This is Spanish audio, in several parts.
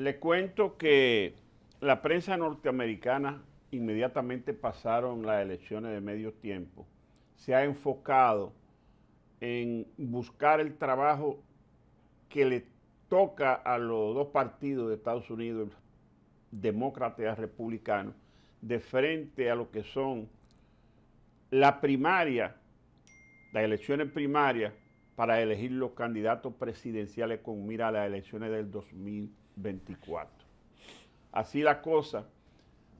Le cuento que la prensa norteamericana, inmediatamente pasaron las elecciones de medio tiempo, se ha enfocado en buscar el trabajo que le toca a los dos partidos de Estados Unidos, demócratas y republicanos, de frente a lo que son la primaria, las elecciones primarias para elegir los candidatos presidenciales con mira a las elecciones del 2000 24. Así la cosa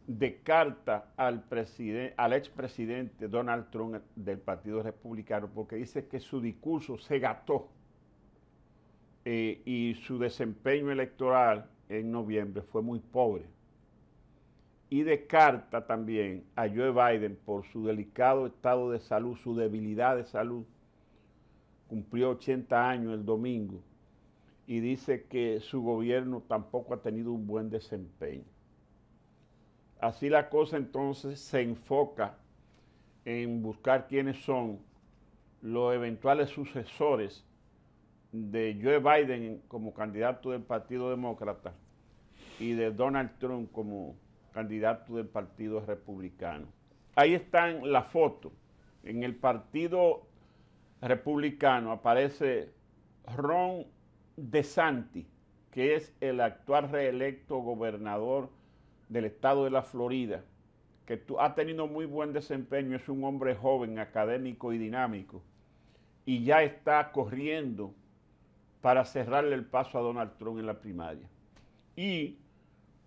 descarta al, al expresidente Donald Trump del Partido Republicano porque dice que su discurso se gató eh, y su desempeño electoral en noviembre fue muy pobre. Y carta también a Joe Biden por su delicado estado de salud, su debilidad de salud. Cumplió 80 años el domingo y dice que su gobierno tampoco ha tenido un buen desempeño. Así la cosa entonces se enfoca en buscar quiénes son los eventuales sucesores de Joe Biden como candidato del Partido Demócrata y de Donald Trump como candidato del Partido Republicano. Ahí están la foto. En el Partido Republicano aparece Ron de Santi, que es el actual reelecto gobernador del estado de la Florida, que ha tenido muy buen desempeño, es un hombre joven, académico y dinámico, y ya está corriendo para cerrarle el paso a Donald Trump en la primaria. Y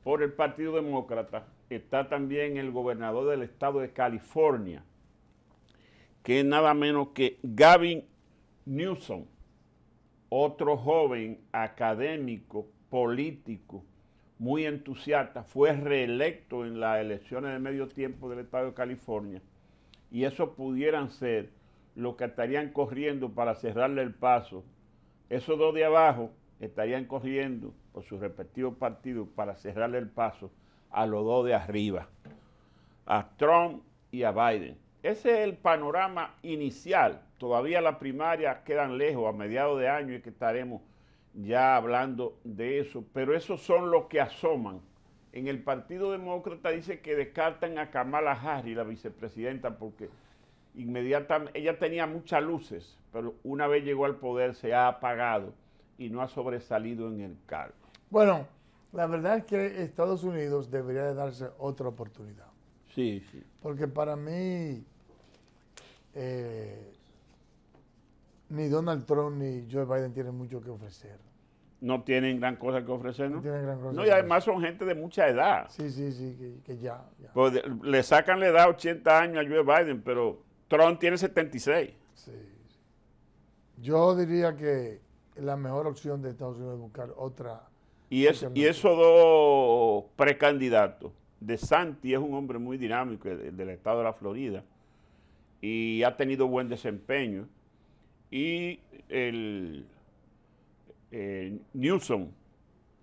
por el Partido Demócrata está también el gobernador del estado de California, que es nada menos que Gavin Newsom, otro joven académico, político, muy entusiasta, fue reelecto en las elecciones de medio tiempo del Estado de California. Y eso pudieran ser los que estarían corriendo para cerrarle el paso. Esos dos de abajo estarían corriendo por sus respectivos partidos para cerrarle el paso a los dos de arriba, a Trump y a Biden. Ese es el panorama inicial. Todavía la primaria quedan lejos, a mediados de año y que estaremos ya hablando de eso. Pero esos son los que asoman. En el Partido Demócrata dice que descartan a Kamala Harris, la vicepresidenta, porque inmediatamente ella tenía muchas luces, pero una vez llegó al poder se ha apagado y no ha sobresalido en el cargo. Bueno, la verdad es que Estados Unidos debería de darse otra oportunidad. Sí, sí. Porque para mí eh, ni Donald Trump ni Joe Biden tienen mucho que ofrecer. No tienen gran cosa que ofrecer, ¿no? No, tienen gran cosa y además son gente de mucha edad. Sí, sí, sí, que, ya. Pues, le sacan la edad 80 años a Joe Biden, pero Trump tiene 76. Yo diría que la mejor opción de Estados Unidos es buscar otra. Y, y esos dos precandidatos, De Santi es un hombre muy dinámico del estado de la Florida y ha tenido buen desempeño. Y el eh, Newsom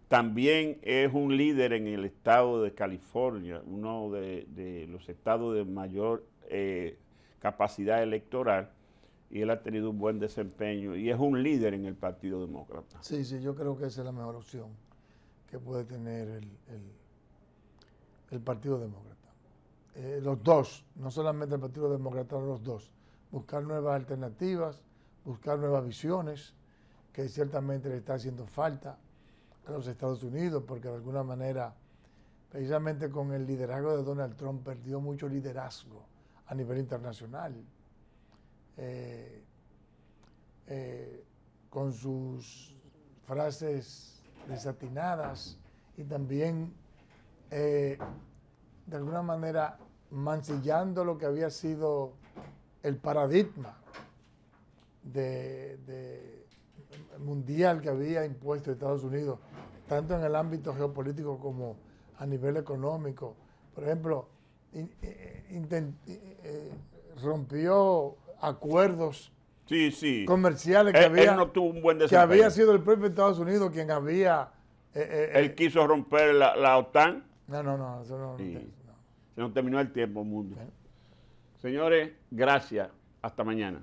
también es un líder en el estado de California, uno de, los estados de mayor eh, capacidad electoral, y él ha tenido un buen desempeño y es un líder en el Partido Demócrata. Sí, sí, yo creo que esa es la mejor opción que puede tener el Partido Demócrata. Eh, los dos, no solamente el Partido Demócrata, los dos, buscar nuevas alternativas, buscar nuevas visiones, que ciertamente le está haciendo falta a los Estados Unidos, porque de alguna manera, precisamente con el liderazgo de Donald Trump, perdió mucho liderazgo a nivel internacional. Eh, eh, con sus frases desatinadas y también, de alguna manera, mancillando lo que había sido el paradigma de, mundial que había impuesto Estados Unidos, tanto en el ámbito geopolítico como a nivel económico. Por ejemplo, eh, eh, eh, rompió acuerdos sí, sí. comerciales que, había, sido el propio Estados Unidos quien había... él quiso romper la, OTAN. No, no, no, no. Se nos terminó el tiempo, mundo. Señores, gracias. Hasta mañana.